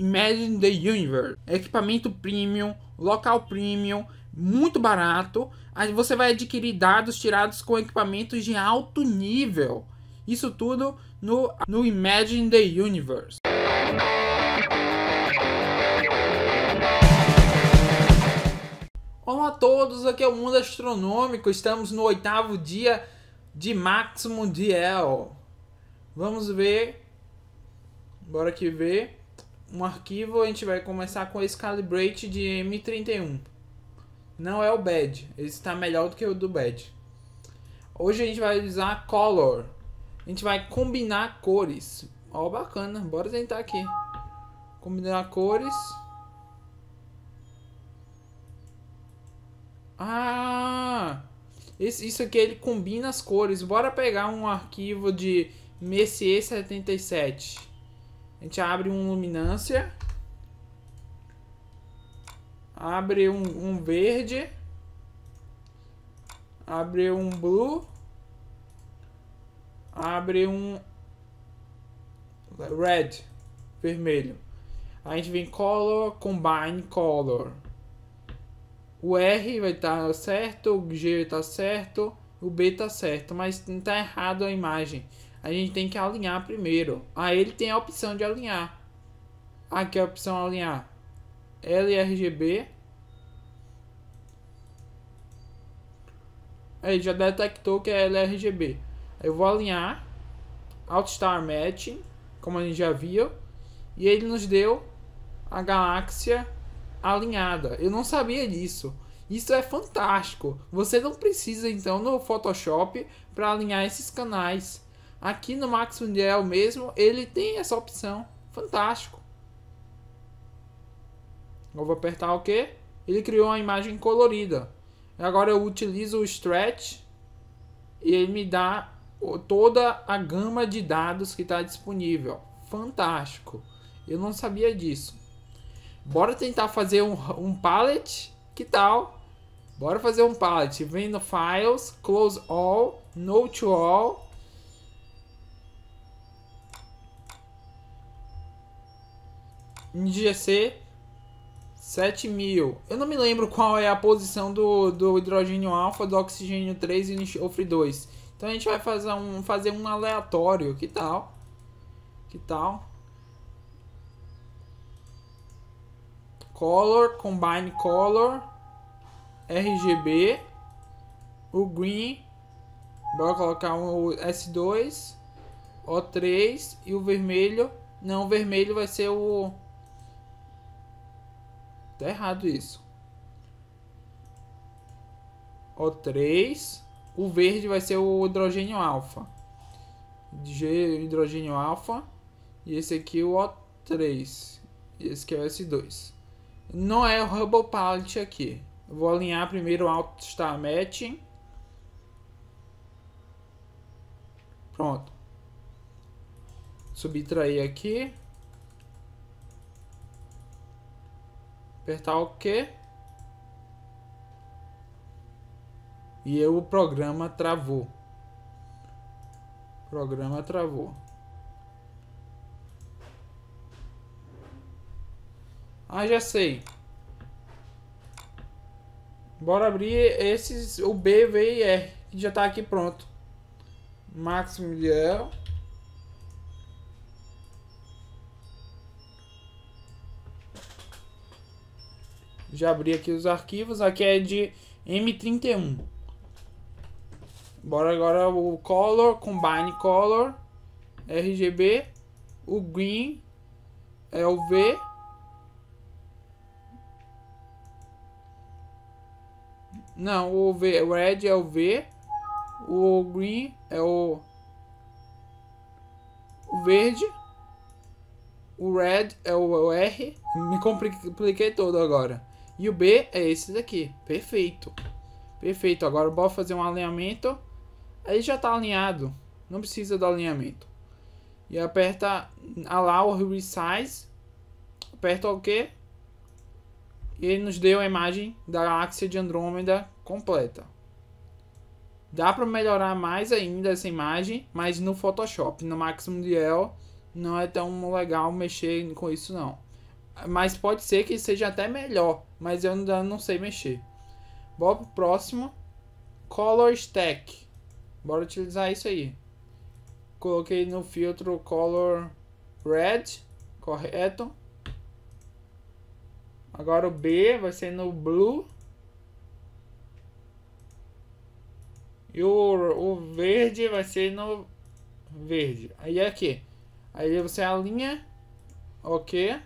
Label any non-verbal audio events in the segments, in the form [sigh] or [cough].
Imagine the Universe. Equipamento premium, local premium, muito barato. Aí você vai adquirir dados tirados com equipamentos de alto nível. Isso tudo no, no Imagine the Universe. Olá a todos, aqui é o Mundo Astronômico. Estamos no oitavo dia de Max Mundial. Vamos ver. Bora que ver um arquivo, a gente vai começar com esse calibrate de M31. Não é o bad, ele está melhor do que o do bad. Hoje a gente vai usar color. A gente vai combinar cores. Ó, bacana, bora tentar aqui. Combinar cores. Ah! Esse, isso aqui ele combina as cores. Bora pegar um arquivo de Messier 77. A gente abre um luminância. Abre um, um verde. Abre um blue. Abre um red, vermelho. A gente vem color, combine, color. O R vai estar tá certo, o G vai estar tá certo, o B está certo, mas não está errado a imagem a gente tem que alinhar primeiro. Aí ele tem a opção de alinhar. Aqui a opção alinhar LRGB. Aí já detectou que é LRGB. Eu vou alinhar Outstar Matching, como a gente já viu. E ele nos deu a galáxia alinhada. Eu não sabia disso. Isso é fantástico. Você não precisa então no Photoshop para alinhar esses canais. Aqui no Max Mundial mesmo, ele tem essa opção. Fantástico. Eu vou apertar o que? Ele criou uma imagem colorida. Agora eu utilizo o Stretch e ele me dá toda a gama de dados que está disponível. Fantástico. Eu não sabia disso. Bora tentar fazer um, um palette? Que tal? Bora fazer um palette. Vem no Files, Close All, No to All NGC 7000. Eu não me lembro qual é a posição do, do hidrogênio alfa, do oxigênio 3 e do enxofre 2. Então a gente vai fazer um, fazer um aleatório. Que tal? Que tal? Color, Combine Color, RGB, o Green, bora colocar o S2, O3 e o vermelho. Não, o vermelho vai ser o Tá errado isso. O3. O verde vai ser o hidrogênio alfa. G, hidrogênio alfa. E esse aqui o O3. E esse aqui é o S2. É Não é o Hubble Palette aqui. Eu vou alinhar primeiro o Alt Star Matching. Pronto. Subtrair aqui. Apertar OK. E eu, o programa travou. O programa travou. Ah, já sei. Bora abrir esses, o B, V e R, que já tá aqui pronto. Maximiliano Já abri aqui os arquivos. Aqui é de M31. Bora agora o color, combine color, RGB, o green, é o V. Não, o V, o red é o V, o green é o, o verde, o red é o R. [laughs] Me compliquei todo agora. E o B é esse daqui. Perfeito. Perfeito. Agora eu vou fazer um alinhamento. Aí já está alinhado. Não precisa do alinhamento. E aperta allow resize. Aperta o E ele nos deu a imagem da galáxia de Andrômeda completa. Dá para melhorar mais ainda essa imagem, mas no Photoshop, no máximo de L, não é tão legal mexer com isso não. Mas pode ser que seja até melhor mas eu ainda não sei mexer. Bora pro próximo. Color Stack. Bora utilizar isso aí. Coloquei no filtro Color Red, correto. Agora o B vai ser no Blue. E o, o verde vai ser no verde. Aí é aqui. Aí você alinha. Ok.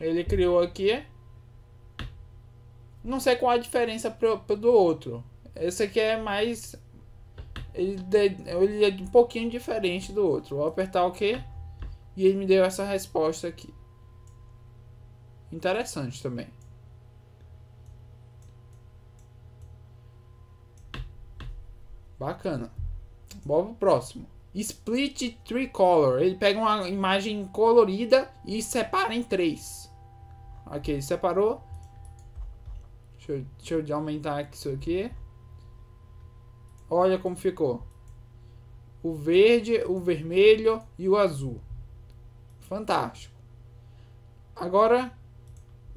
Ele criou aqui. Não sei qual a diferença pro, pro do outro. Esse aqui é mais. Ele, de, ele é um pouquinho diferente do outro. Vou apertar OK. E ele me deu essa resposta aqui. Interessante também. Bacana. Bora pro próximo. Split Tree Color. Ele pega uma imagem colorida e separa em três. Aqui, ele separou. Deixa eu, deixa eu aumentar isso aqui. Olha como ficou. O verde, o vermelho e o azul. Fantástico. Agora,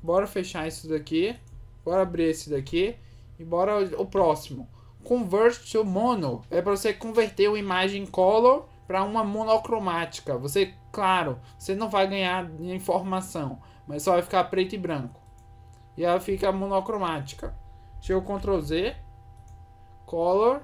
bora fechar isso daqui. Bora abrir esse daqui. E bora o próximo. Convert to Mono. É para você converter uma imagem color para uma monocromática. Você, claro, você não vai ganhar informação, mas só vai ficar preto e branco. E ela fica monocromática. Deixa eu Ctrl Z. Color.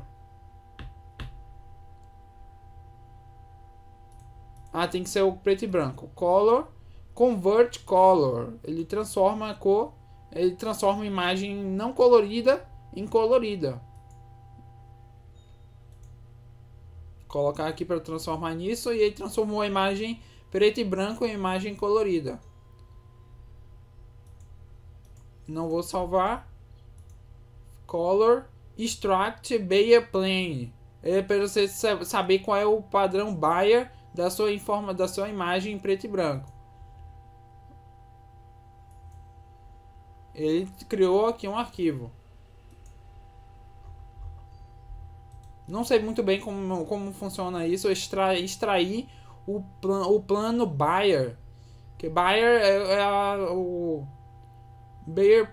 Ah, tem que ser o preto e branco. Color. Convert color. Ele transforma a cor. Ele transforma a imagem não colorida em colorida. Colocar aqui para transformar nisso. E ele transformou a imagem preto e branco em imagem colorida. Não vou salvar. Color. Extract Bayer Plane. É para você saber qual é o padrão Bayer da sua, informa, da sua imagem em preto e branco. Ele criou aqui um arquivo. Não sei muito bem como, como funciona isso. extrair extra, o, plan, o plano Bayer. Que Bayer é, é a, o Bayer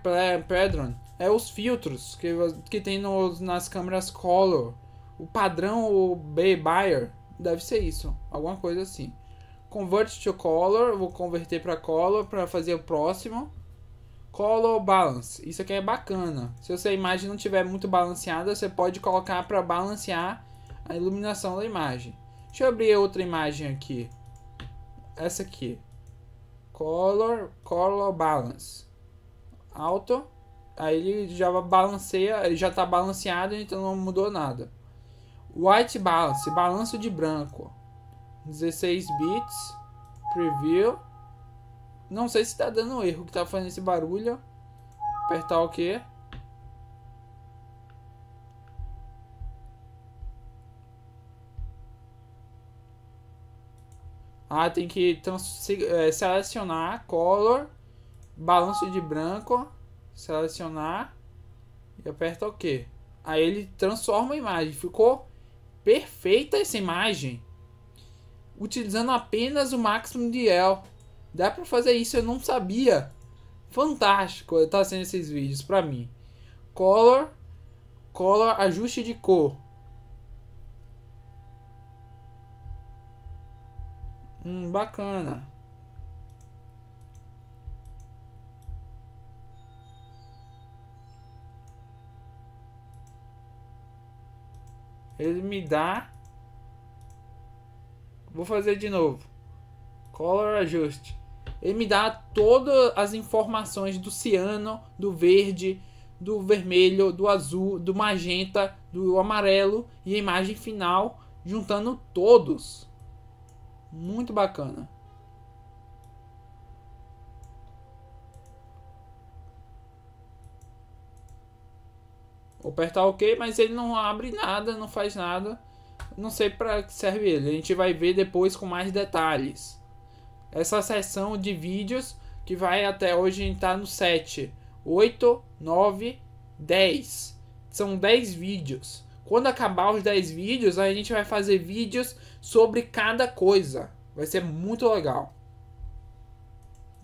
Pedron é os filtros que, que tem nos, nas câmeras Color. O padrão o B Bayer deve ser isso, alguma coisa assim. Convert to Color, vou converter para Color para fazer o próximo. Color Balance, isso aqui é bacana. Se a sua imagem não tiver muito balanceada, você pode colocar para balancear a iluminação da imagem. Deixa eu abrir outra imagem aqui. Essa aqui. Color, Color Balance alta, aí ele já balanceia, ele já está balanceado, então não mudou nada. White Balance, balanço de branco, 16 bits, preview. Não sei se está dando erro que está fazendo esse barulho. Apertar o que? Ah, tem que eh, selecionar color, balanço de branco selecionar e aperta OK. Aí ele transforma a imagem. Ficou perfeita essa imagem. Utilizando apenas o máximo de El. Dá para fazer isso, eu não sabia. Fantástico tá sendo esses vídeos para mim. Color, color, ajuste de cor. Hum, bacana. Ele me dá... Vou fazer de novo. Color Adjust. Ele me dá todas as informações do ciano, do verde, do vermelho, do azul, do magenta, do amarelo e a imagem final, juntando todos. Muito bacana. Vou apertar OK, mas ele não abre nada, não faz nada. Não sei para que serve ele. A gente vai ver depois com mais detalhes. Essa seção de vídeos que vai até hoje está no 7, 8, 9, 10. São 10 vídeos. Quando acabar os 10 vídeos, a gente vai fazer vídeos sobre cada coisa. Vai ser muito legal.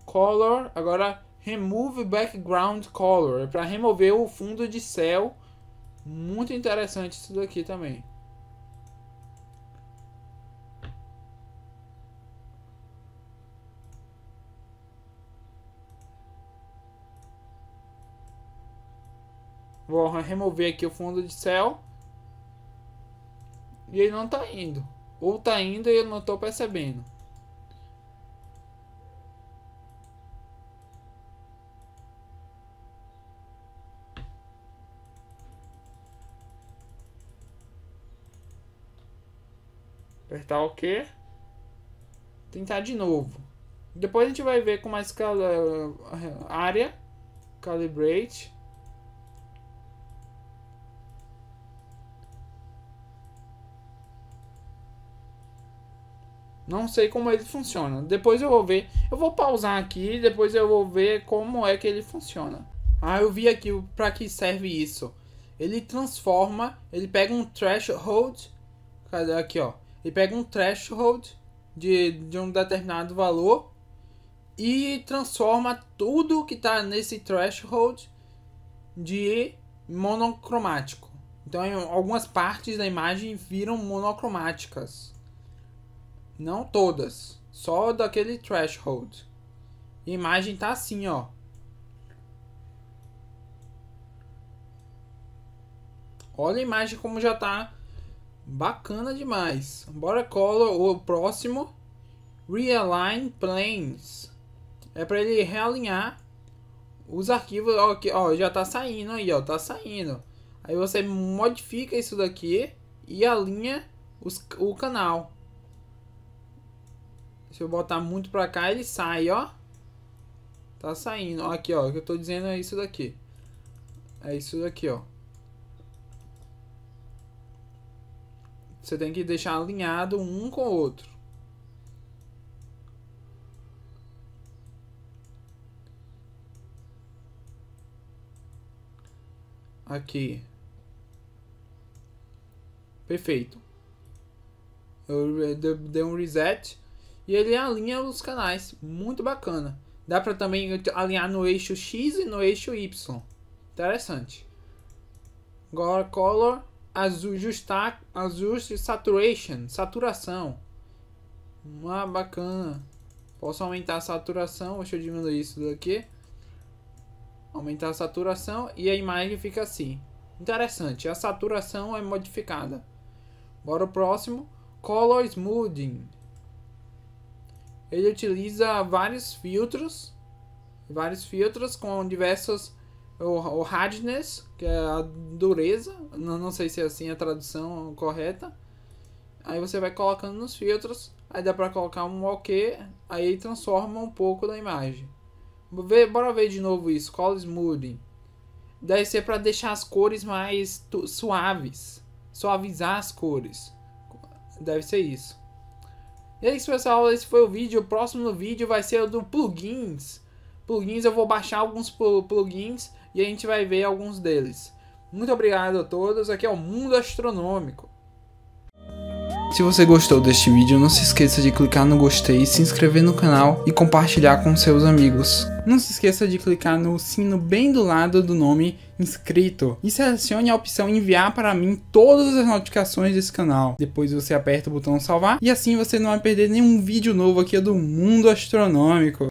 Color, agora remove background color, é para remover o fundo de céu muito interessante isso daqui também. Vou remover aqui o fundo de céu. E ele não está indo. Ou está indo e eu não estou percebendo. Apertar OK. Tentar de novo. Depois a gente vai ver com mais escala área. Calibrate. Não sei como ele funciona. Depois eu vou ver. Eu vou pausar aqui. Depois eu vou ver como é que ele funciona. Ah, eu vi aqui para que serve isso. Ele transforma. Ele pega um threshold. Cadê aqui, ó? Ele pega um threshold de, de um determinado valor e transforma tudo que está nesse threshold de monocromático. Então, algumas partes da imagem viram monocromáticas. Não todas, só daquele threshold. E a imagem tá assim, ó. Olha a imagem como já tá Bacana demais. Bora cola o próximo. Realign Planes. É para ele realinhar os arquivos. Ó, aqui, ó, já tá saindo aí, ó. Tá saindo. Aí você modifica isso daqui e alinha os, o canal. Se eu botar muito pra cá, ele sai, ó. Tá saindo. aqui, ó. O que eu tô dizendo é isso daqui. É isso daqui, ó. Você tem que deixar alinhado um com o outro. Aqui. Perfeito. Eu eh, dei um reset. E ele alinha os canais. Muito bacana. Dá para também alinhar no eixo X e no eixo Y. Interessante. Agora, color ajustar, ajuste saturation, saturação. uma ah, bacana. Posso aumentar a saturação, deixa eu diminuir isso daqui. Aumentar a saturação e a imagem fica assim. Interessante, a saturação é modificada. Bora o próximo, Color Smoothing. Ele utiliza vários filtros, vários filtros com diversas o, o hardness, que é a dureza, não, não sei se é assim a tradução correta. Aí você vai colocando nos filtros, aí dá pra colocar um OK, aí transforma um pouco da imagem. Vê, bora ver de novo isso, Call Smoothing. Deve ser para deixar as cores mais suaves, suavizar as cores. Deve ser isso. E é isso, pessoal. Esse foi o vídeo. O próximo vídeo vai ser o do plugins. Plugins, eu vou baixar alguns plugins e a gente vai ver alguns deles. Muito obrigado a todos, aqui é o Mundo Astronômico. Se você gostou deste vídeo, não se esqueça de clicar no gostei, se inscrever no canal e compartilhar com seus amigos. Não se esqueça de clicar no sino bem do lado do nome inscrito e selecione a opção enviar para mim todas as notificações desse canal. Depois você aperta o botão salvar e assim você não vai perder nenhum vídeo novo aqui do Mundo Astronômico.